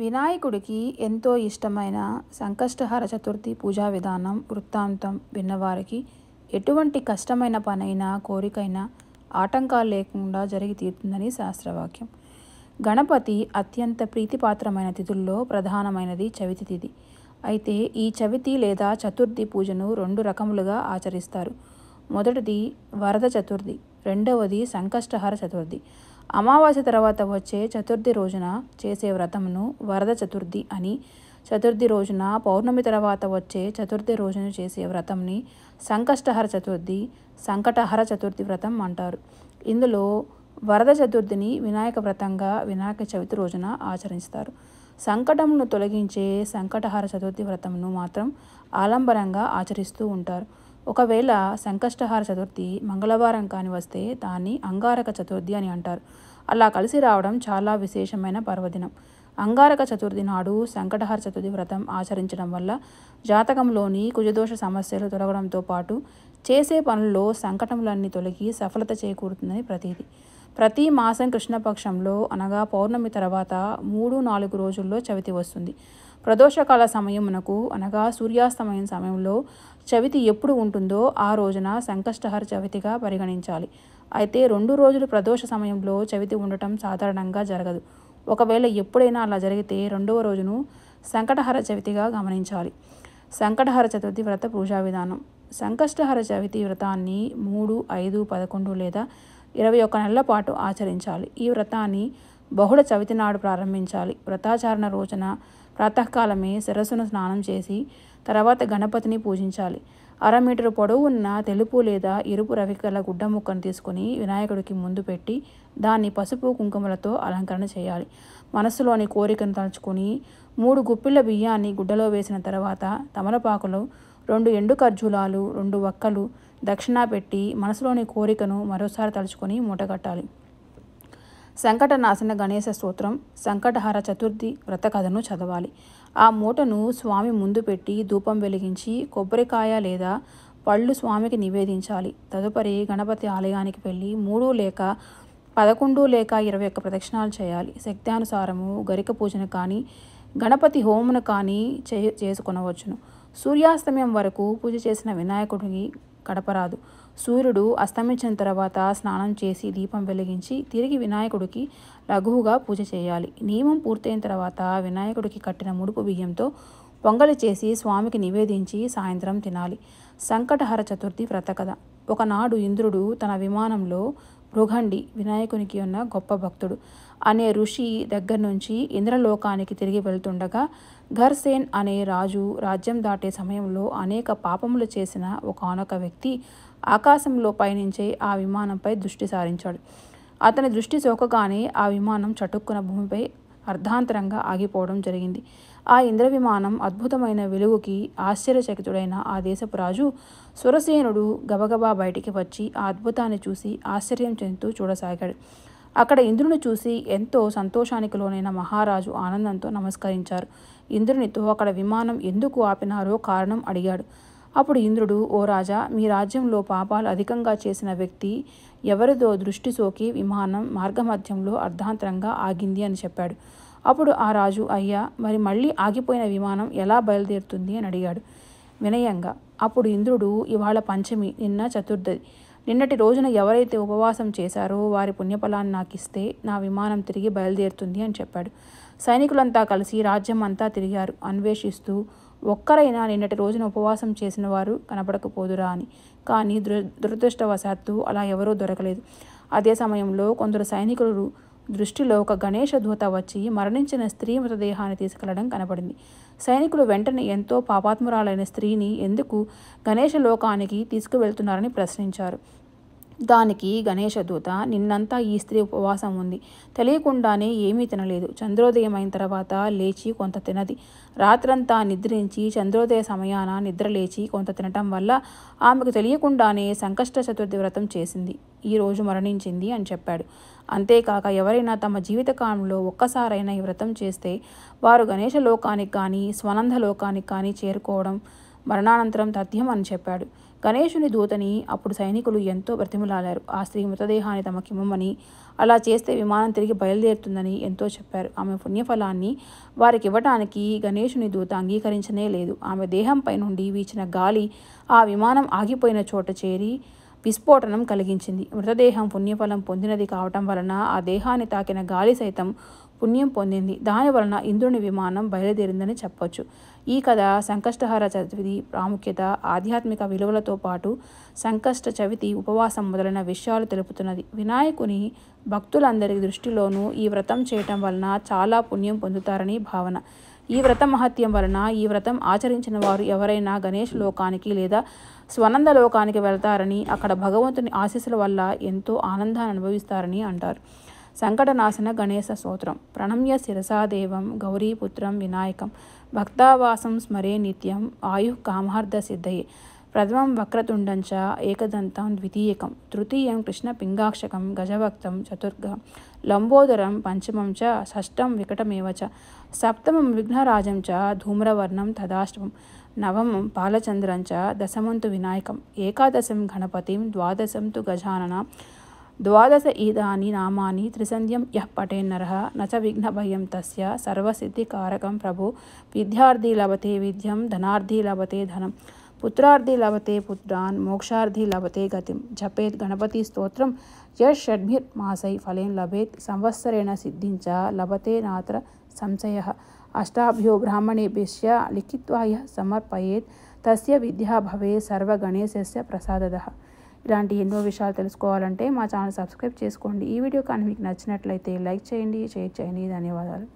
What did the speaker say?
వినాయకుడికి ఎంతో ఇష్టమైన సంకష్టహర చతుర్థి పూజా విధానం వృత్తాంతం విన్నవారికి ఎటువంటి కష్టమైన పనైనా కోరికైనా ఆటంకాలు లేకుండా జరిగి తీరుతుందని శాస్త్రవాక్యం గణపతి అత్యంత ప్రీతిపాత్రమైన తిథుల్లో ప్రధానమైనది చవితి తిథి అయితే ఈ చవితి లేదా చతుర్థి పూజను రెండు రకములుగా ఆచరిస్తారు మొదటిది వరద చతుర్థి రెండవది సంకష్టహార చతుర్థి అమావాస్య తర్వాత వచ్చే చతుర్థి రోజున చేసే వ్రతమును వరద చతుర్థి అని చతుర్థి రోజున పౌర్ణమి తర్వాత వచ్చే చతుర్థి రోజున చేసే వ్రతంని సంకష్టహర చతుర్థి సంకటహర చతుర్థి వ్రతం అంటారు ఇందులో వరద చతుర్థిని వినాయక వ్రతంగా వినాయక చవితి రోజున ఆచరిస్తారు సంకటమును తొలగించే సంకటహార చతుర్థి వ్రతంను మాత్రం ఆలంబరంగా ఆచరిస్తూ ఉంటారు ఒకవేళ సంకష్టహార చతుర్థి మంగళవారం కాని వస్తే దాన్ని అంగారక చతుర్థి అని అంటారు అలా కలిసి రావడం చాలా విశేషమైన పర్వదినం అంగారక చతుర్థి నాడు సంకటహార చతుర్థి వ్రతం ఆచరించడం వల్ల జాతకంలోని కుజదోష సమస్యలు తొలగడంతో పాటు చేసే పనుల్లో సంకటములన్నీ తొలగి సఫలత చేకూరుతుందని ప్రతీది ప్రతి మాసం కృష్ణపక్షంలో అనగా పౌర్ణమి తర్వాత మూడు నాలుగు రోజుల్లో చవితి వస్తుంది ప్రదోషకాల సమయమునకు అనగా సూర్యాస్తమయం సమయంలో చవితి ఎప్పుడు ఉంటుందో ఆ రోజున సంకష్టహర చవితిగా పరిగణించాలి అయితే రెండు రోజులు ప్రదోష సమయంలో చవితి ఉండటం సాధారణంగా జరగదు ఒకవేళ ఎప్పుడైనా అలా జరిగితే రెండవ రోజును సంకటహర చవితిగా గమనించాలి సంకటహర చతుర్థి వ్రత పూజా విధానం సంకష్టహర చవితి వ్రతాన్ని మూడు ఐదు పదకొండు లేదా ఇరవై ఒక నెలల పాటు ఆచరించాలి ఈ వ్రతాన్ని బహుళ చవితి నాడు ప్రారంభించాలి వ్రతాచరణ రోజున ప్రాతకాలమే శిరస్సును స్నానం చేసి తర్వాత గణపతిని పూజించాలి అర మీటర్ పొడవు ఉన్న తెలుపు లేదా ఎరుపు రవికల గుడ్డ ముక్కను తీసుకుని వినాయకుడికి ముందు పెట్టి దాన్ని పసుపు కుంకుమలతో అలంకరణ చేయాలి మనస్సులోని కోరికను తలుచుకొని మూడు గుప్పిళ్ళ బియ్యాన్ని గుడ్డలో వేసిన తర్వాత తమలపాకులు రెండు ఎండు ఖర్జూలాలు రెండు వక్కలు దక్షిణ పెట్టి మనసులోని కోరికను మరోసారి తలుచుకొని మూటగట్టాలి నాశన గణేశ స్తోత్రం సంకటహార చతుర్థి వ్రత కథను చదవాలి ఆ మూటను స్వామి ముందు పెట్టి ధూపం వెలిగించి కొబ్బరికాయ లేదా పళ్ళు స్వామికి నివేదించాలి తదుపరి గణపతి ఆలయానికి వెళ్ళి మూడు లేక పదకొండు లేక ఇరవై ఒక్క ప్రదక్షిణాలు చేయాలి శక్త్యానుసారము గరిక పూజను కానీ గణపతి హోమును కానీ చే చేసుకునవచ్చును సూర్యాస్తమయం వరకు పూజ చేసిన వినాయకుడికి గడపరాదు సూర్యుడు అస్తమించిన తర్వాత స్నానం చేసి దీపం వెలిగించి తిరిగి వినాయకుడికి లఘువుగా పూజ చేయాలి నియమం పూర్తయిన తర్వాత వినాయకుడికి కట్టిన ముడుపు బియ్యంతో పొంగలి చేసి స్వామికి నివేదించి సాయంత్రం తినాలి సంకటహర చతుర్థి వ్రతకథ ఒకనాడు ఇంద్రుడు తన విమానంలో మృగండి వినాయకునికి ఉన్న గొప్ప భక్తుడు అనే ఋషి దగ్గర నుంచి ఇంద్రలోకానికి తిరిగి వెళ్తుండగా ఘర్సేన్ అనే రాజు రాజ్యం దాటే సమయంలో అనేక పాపములు చేసిన ఒకనొక వ్యక్తి ఆకాశంలో పయనించే ఆ విమానంపై దృష్టి సారించాడు అతని దృష్టి సోకగానే ఆ విమానం చటుక్కున భూమిపై అర్ధాంతరంగా ఆగిపోవడం జరిగింది ఆ ఇంద్ర విమానం అద్భుతమైన వెలుగుకి ఆశ్చర్యచకితుడైన ఆ దేశపు రాజు సురసేనుడు గబగబా బయటికి వచ్చి ఆ అద్భుతాన్ని చూసి ఆశ్చర్యం చెందుతూ చూడసాగాడు అక్కడ ఇంద్రుని చూసి ఎంతో సంతోషానికి లోనైన మహారాజు ఆనందంతో నమస్కరించారు ఇంద్రునితో అక్కడ విమానం ఎందుకు ఆపినారో కారణం అడిగాడు అప్పుడు ఇంద్రుడు ఓ రాజా మీ రాజ్యంలో పాపాలు అధికంగా చేసిన వ్యక్తి ఎవరిదో దృష్టి సోకి విమానం మార్గమధ్యంలో అర్ధాంతరంగా ఆగింది అని చెప్పాడు అప్పుడు ఆ రాజు అయ్యా మరి మళ్ళీ ఆగిపోయిన విమానం ఎలా బయలుదేరుతుంది అని అడిగాడు వినయంగా అప్పుడు ఇంద్రుడు ఇవాళ పంచమి నిన్న చతుర్థది నిన్నటి రోజున ఎవరైతే ఉపవాసం చేశారో వారి పుణ్యఫలాన్ని నాకు ఇస్తే నా విమానం తిరిగి బయలుదేరుతుంది అని చెప్పాడు సైనికులంతా కలిసి రాజ్యం అంతా తిరిగారు అన్వేషిస్తూ ఒక్కరైనా నిన్నటి రోజున ఉపవాసం చేసిన వారు కనపడకపోదురా అని కానీ దుర దురదృష్టవశాత్తు అలా ఎవరూ దొరకలేదు అదే సమయంలో కొందరు సైనికులు దృష్టిలో ఒక గణేష దూత వచ్చి మరణించిన స్త్రీ మృతదేహాన్ని తీసుకెళ్లడం కనపడింది సైనికులు వెంటనే ఎంతో పాపాత్మురాలైన స్త్రీని ఎందుకు గణేష లోకానికి తీసుకువెళ్తున్నారని ప్రశ్నించారు దానికి దూత నిన్నంతా ఈ స్త్రీ ఉపవాసం ఉంది తెలియకుండానే ఏమీ తినలేదు చంద్రోదయం అయిన తర్వాత లేచి కొంత తినది రాత్రంతా నిద్రించి చంద్రోదయ సమయాన నిద్ర లేచి కొంత తినటం వల్ల ఆమెకు తెలియకుండానే సంకష్ట చతుర్థి వ్రతం చేసింది ఈ రోజు మరణించింది అని చెప్పాడు అంతేకాక ఎవరైనా తమ జీవితకాలంలో ఒక్కసారైనా ఈ వ్రతం చేస్తే వారు గణేష లోకానికి కానీ స్వనంద లోకానికి కానీ చేరుకోవడం మరణానంతరం తథ్యం అని చెప్పాడు గణేశుని దూతని అప్పుడు సైనికులు ఎంతో బ్రతిమలాడారు ఆ స్త్రీ మృతదేహాన్ని తమకిమ్మని అలా చేస్తే విమానం తిరిగి బయలుదేరుతుందని ఎంతో చెప్పారు ఆమె పుణ్యఫలాన్ని వారికి ఇవ్వటానికి గణేశుని దూత అంగీకరించనే లేదు ఆమె దేహంపై నుండి వీచిన గాలి ఆ విమానం ఆగిపోయిన చోట చేరి విస్ఫోటనం కలిగించింది మృతదేహం పుణ్యఫలం పొందినది కావటం వలన ఆ దేహాన్ని తాకిన గాలి సైతం పుణ్యం పొందింది దాని వలన ఇంద్రుని విమానం బయలుదేరిందని చెప్పొచ్చు ఈ కథ సంకష్టహార చవితి ప్రాముఖ్యత ఆధ్యాత్మిక విలువలతో పాటు సంకష్ట చవితి ఉపవాసం మొదలైన విషయాలు తెలుపుతున్నది వినాయకుని భక్తులందరి దృష్టిలోనూ ఈ వ్రతం చేయటం వలన చాలా పుణ్యం పొందుతారని భావన ఈ వ్రత మహత్యం వలన ఈ వ్రతం ఆచరించిన వారు ఎవరైనా గణేష్ లోకానికి లేదా స్వనంద లోకానికి వెళ్తారని అక్కడ భగవంతుని ఆశీస్సుల వల్ల ఎంతో ఆనందాన్ని అనుభవిస్తారని అంటారు సంకటనాశన గణేశ స్తోత్రం ప్రణమ్య శిరసాదేవం గౌరీపుత్రం వినాయకం భక్తావాసం స్మరే నిత్యం ఆయు కామార్థ సిద్ధయే ప్రథమం వక్రతుండంచ ఏకదంతం ద్వితీయకం తృతీయం కృష్ణ పింగాక్షకం గజభక్తం చతుర్గం లంబోదరం పంచమం చ షష్టం వికటమేవ చ సప్తమం విఘ్నరాజం చ ధూమ్రవర్ణం తదాష్టమం నవమం పాలచంద్రం చ దశమంతు వినాయకం ఏకాదశం గణపతిం ద్వాదశం తు గజానన द्वादश ईदानि नामानि त्रिसन्ध्यं यः पठेन्नरः न च विघ्नभयं तस्य सर्वसिद्धिकारकं प्रभु विद्यार्थी लभते विद्यं धनार्थी लभते धनं पुत्रार्थी लभते पुत्रान् मोक्षार्थी लभते गतिं जपेत् गणपतिस्तोत्रं यषड्भिर्मासै फलेन लभेत् संवत्सरेण सिद्धिञ्च लभते नात्र संशयः अष्टाभ्यो ब्राह्मणेभ्यश्च लिखित्वा यः समर्पयेत् तस्य विद्या भवेत् सर्वगणेशस्य प्रसादः ఇలాంటి ఎన్నో విషయాలు తెలుసుకోవాలంటే మా ఛానల్ సబ్స్క్రైబ్ చేసుకోండి ఈ వీడియో కానీ మీకు నచ్చినట్లయితే లైక్ చేయండి షేర్ చేయండి ధన్యవాదాలు